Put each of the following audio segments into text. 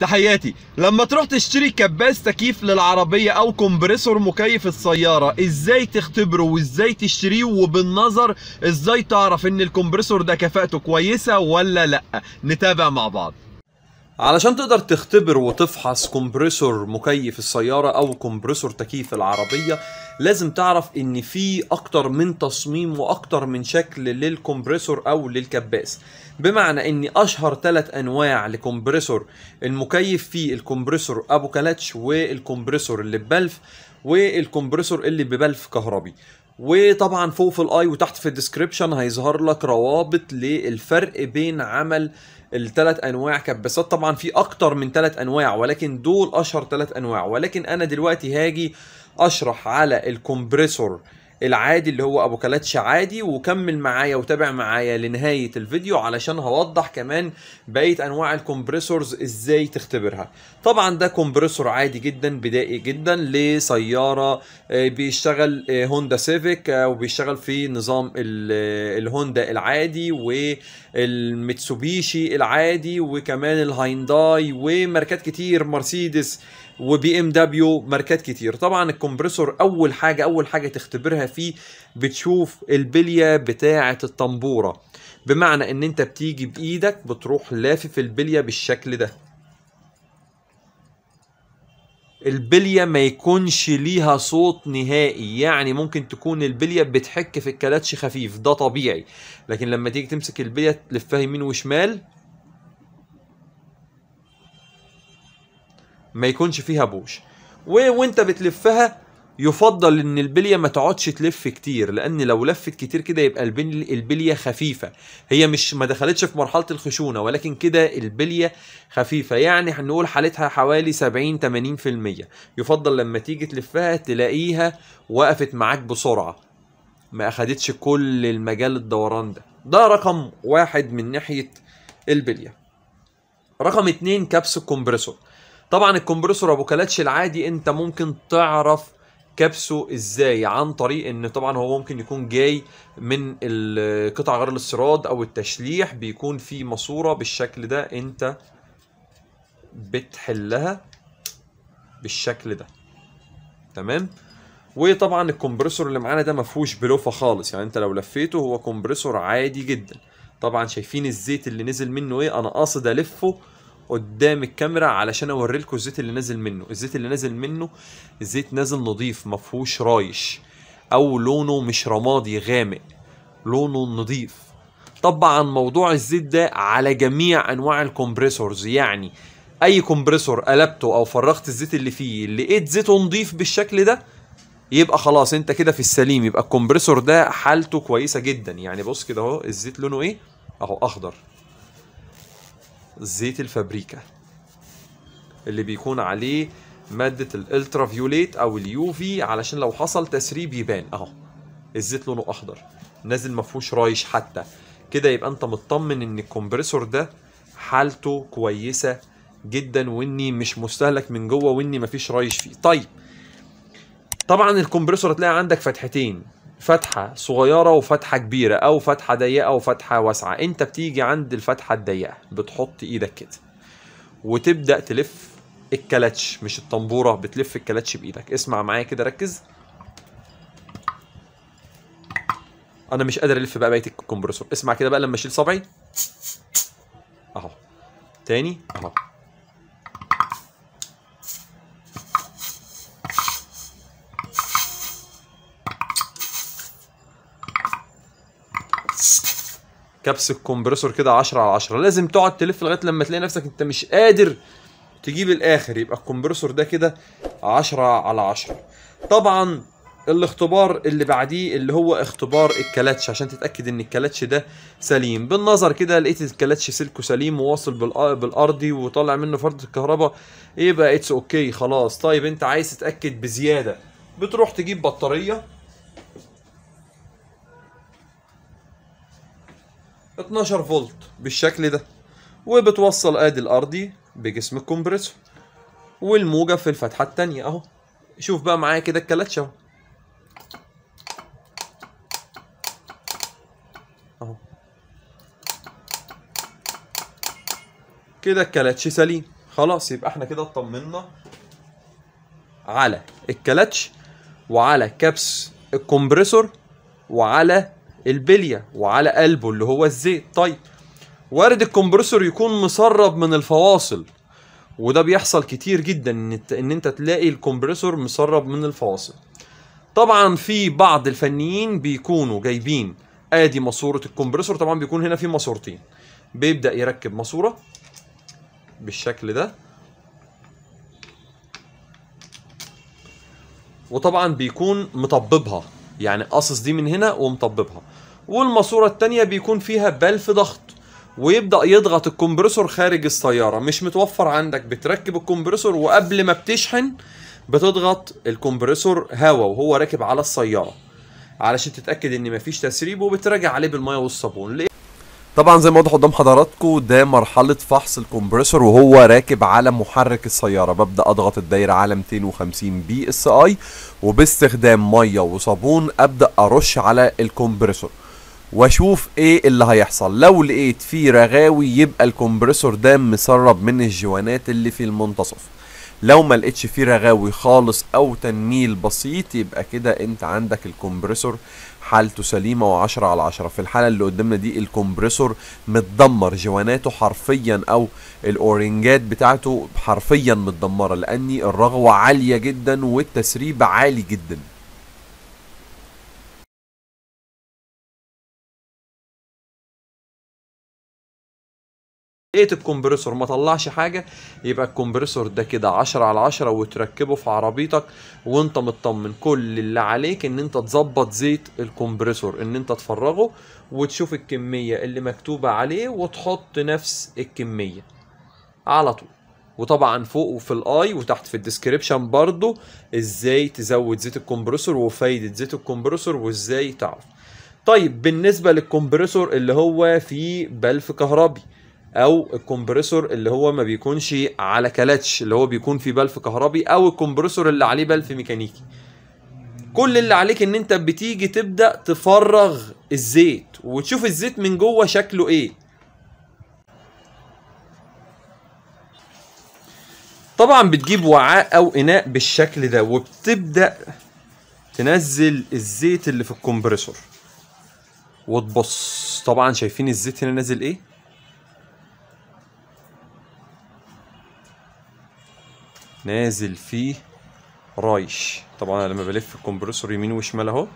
تحياتي لما تروح تشتري كباس تكييف للعربية او كومبريسور مكيف السيارة ازاي تختبره وازاي تشتريه وبالنظر ازاي تعرف ان الكومبريسور ده كفاءته كويسة ولا لا نتابع مع بعض علشان تقدر تختبر وتفحص كومبريسور مكيف السيارة أو كومبريسور تكييف العربية لازم تعرف إن في أكتر من تصميم وأكتر من شكل للكومبريسور أو للكباس بمعنى إن أشهر ثلاث أنواع لكومبريسور المكيف فيه الكومبريسور أبو كلاتش والكومبريسور اللي ببلف والكمبريسور اللي ببلف كهربي وطبعا فوق في الاي وتحت في الديسكريبشن هيظهر لك روابط للفرق بين عمل الثلاث انواع كبسات طبعا في اكتر من ثلاث انواع ولكن دول اشهر ثلاث انواع ولكن انا دلوقتي هاجي اشرح على الكمبريسور العادي اللي هو ابو كلاتش عادي وكمل معايا وتابع معايا لنهايه الفيديو علشان هوضح كمان بقيه انواع الكمبريسورز ازاي تختبرها طبعا ده كمبريسور عادي جدا بدائي جدا لسياره آه، بيشتغل آه، هوندا سيفيك آه، وبيشتغل في نظام الهوندا العادي والميتسوبيشي العادي وكمان الهاينداي وماركات كتير مرسيدس وبي ام دبليو ماركات كتير طبعا الكمبريسور اول حاجه اول حاجه تختبرها فيه بتشوف البليه بتاعه الطنبوره بمعنى ان انت بتيجي بايدك بتروح لافف البليه بالشكل ده البليه ما يكونش ليها صوت نهائي يعني ممكن تكون البليه بتحك في الكلاتش خفيف ده طبيعي لكن لما تيجي تمسك البليه تلفها يمين وشمال ما يكونش فيها بوش وانت بتلفها يفضل ان البليه ما تقعدش تلف كتير لان لو لفت كتير كده يبقى البليه خفيفه هي مش ما دخلتش في مرحله الخشونه ولكن كده البليه خفيفه يعني هنقول حالتها حوالي 70 80% يفضل لما تيجي تلفها تلاقيها وقفت معاك بسرعه ما اخدتش كل المجال الدوران ده ده رقم واحد من ناحيه البليه رقم اتنين كبس الكمبريسور طبعا الكمبرسور ابو كلاتش العادي انت ممكن تعرف كبسه ازاي عن طريق ان طبعا هو ممكن يكون جاي من قطع غير الاستيراد او التشليح بيكون في ماسوره بالشكل ده انت بتحلها بالشكل ده تمام وطبعا الكمبرسور اللي معانا ده ما فيهوش بلوفه خالص يعني انت لو لفيته هو كمبرسور عادي جدا طبعا شايفين الزيت اللي نزل منه ايه انا قاصد الفه قدام الكاميرا علشان اوري لكم الزيت اللي نازل منه الزيت اللي نازل منه زيت نازل نظيف ما فيهوش رايش او لونه مش رمادي غامق لونه نظيف طبعا موضوع الزيت ده على جميع انواع الكمبريسورز يعني اي كمبريسور قلبته او فرغت الزيت اللي فيه لقيت زيته نظيف بالشكل ده يبقى خلاص انت كده في السليم يبقى الكمبريسور ده حالته كويسه جدا يعني بص كده اهو الزيت لونه ايه اهو اخضر زيت الفابريكا اللي بيكون عليه مادة الالترا فيوليت او اليوفي علشان لو حصل تسريب يبان اهو الزيت لونه اخضر نازل مفهوش رايش حتى كده يبقى انت مطمن ان الكمبريسور ده حالته كويسة جدا واني مش مستهلك من جوه واني مفيش رايش فيه طيب طبعا الكمبريسور هتلاقي عندك فتحتين فتحة صغيرة وفتحة كبيرة أو فتحة ضيقة وفتحة واسعة أنت بتيجي عند الفتحة الضيقة بتحط إيدك كده وتبدأ تلف الكلتش مش الطنبورة بتلف الكلتش بإيدك اسمع معايا كده ركز أنا مش قادر ألف بقى بقية الكمبرسور اسمع كده بقى لما أشيل صبعي أهو تاني أهو كبس الكمبرسور كده 10 على 10 لازم تقعد تلف لغايه لما تلاقي نفسك انت مش قادر تجيب الاخر يبقى الكمبرسور ده كده 10 على 10 طبعا الاختبار اللي بعديه اللي هو اختبار الكلاتش عشان تتاكد ان الكلاتش ده سليم بالنظر كده لقيت الكلاتش سلكه سليم وواصل بالارضي وطالع منه فرد الكهرباء يبقى اتس اوكي خلاص طيب انت عايز تتاكد بزياده بتروح تجيب بطاريه 12 فولت بالشكل ده وبتوصل ادي الارضي بجسم الكمبريسور والموجة في الفتحة الثانيه اهو شوف بقى معايا كده الكلاتش اهو اهو كده الكلاتش سليم خلاص يبقى احنا كده اطمنا على الكلاتش وعلى كبس الكمبريسور وعلى البليه وعلى قلبه اللي هو الزيت طيب وارد الكمبرسور يكون مسرب من الفواصل وده بيحصل كتير جدا ان انت تلاقي الكمبرسور مسرب من الفواصل طبعا في بعض الفنيين بيكونوا جايبين ادي ماسوره الكمبرسور طبعا بيكون هنا في ماسورتين بيبدا يركب ماسوره بالشكل ده وطبعا بيكون مطببها يعني قاصص دي من هنا ومطببها والماسوره التانية بيكون فيها بلف ضغط ويبدا يضغط الكمبرسور خارج السياره مش متوفر عندك بتركب الكمبرسور وقبل ما بتشحن بتضغط الكمبرسور هوا وهو راكب على السياره علشان تتاكد ان مفيش تسريب وبتراجع عليه بالميه والصابون طبعا زي ما واضح قدام حضراتكم ده مرحله فحص الكمبريسور وهو راكب على محرك السياره ببدا اضغط الدايره على 250 بي اس اي وباستخدام ميه وصابون ابدا ارش على الكمبريسور واشوف ايه اللي هيحصل لو لقيت فيه رغاوي يبقى الكمبريسور ده مسرب من الجوانات اللي في المنتصف لو ما لقيتش فيه رغاوي خالص او تنميل بسيط يبقى كده انت عندك الكمبريسور حالته سليمه و10 على 10 في الحاله اللي قدامنا دي الكمبريسور متدمر جواناته حرفيا او الاورنجات بتاعته حرفيا متدمره لاني الرغوه عاليه جدا والتسريب عالي جدا لقيت ايه الكمبريسور ما طلعش حاجه يبقى الكمبريسور ده كده 10 على 10 وتركبه في عربيتك وانت مطمن كل اللي عليك ان انت تظبط زيت الكمبريسور ان انت تفرغه وتشوف الكميه اللي مكتوبه عليه وتحط نفس الكميه على طول وطبعا فوق وفي الاي وتحت في الديسكريبشن برضو ازاي تزود زيت الكمبريسور وفايده زيت الكمبريسور وازاي تعرف طيب بالنسبه للكمبريسور اللي هو فيه بلف كهربي او الكمبريسور اللي هو ما بيكونش على كلاتش اللي هو بيكون فيه بلف كهربي او الكمبريسور اللي عليه بلف ميكانيكي كل اللي عليك ان انت بتيجي تبدا تفرغ الزيت وتشوف الزيت من جوه شكله ايه طبعا بتجيب وعاء او اناء بالشكل ده وبتبدا تنزل الزيت اللي في الكمبريسور وتبص طبعا شايفين الزيت هنا نازل ايه نازل فيه رايش طبعا انا لما بلف الكمبرسور يمين وشمال اهو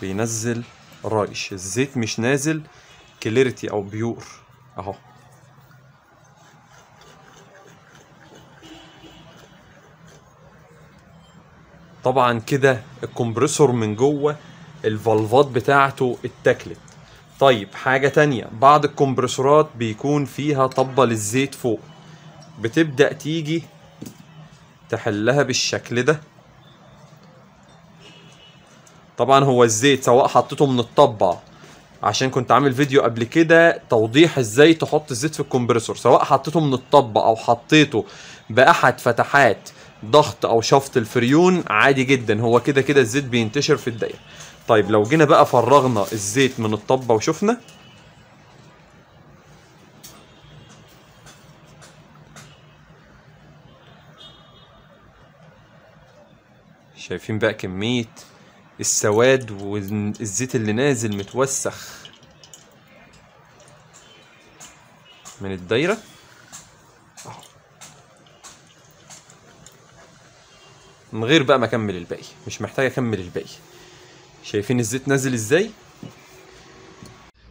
بينزل رايش الزيت مش نازل كليرتي او بيور اهو طبعا كده الكمبرسور من جوه الفالفات بتاعته اتاكلت طيب حاجه تانية بعض الكمبرسورات بيكون فيها طبه للزيت فوق بتبدا تيجي تحلها بالشكل ده طبعا هو الزيت سواء حطيته من الطبع عشان كنت عامل فيديو قبل كده توضيح ازاي تحط الزيت في الكمبرسور سواء حطيته من الطبق او حطيته باحد فتحات ضغط او شفط الفريون عادي جدا هو كده كده الزيت بينتشر في الدايره طيب لو جينا بقى فرغنا الزيت من الطبه وشفنا شايفين بقى كمية السواد والزيت اللي نازل متوسخ من الدايرة من غير بقى ما اكمل الباقي مش محتاج اكمل الباقي شايفين الزيت نازل ازاي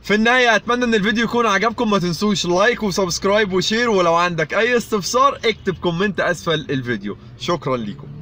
في النهاية أتمنى إن الفيديو يكون عجبكم ما تنسوش لايك وسبسكرايب وشير ولو عندك أي استفسار اكتب كومنت أسفل الفيديو شكرا ليكم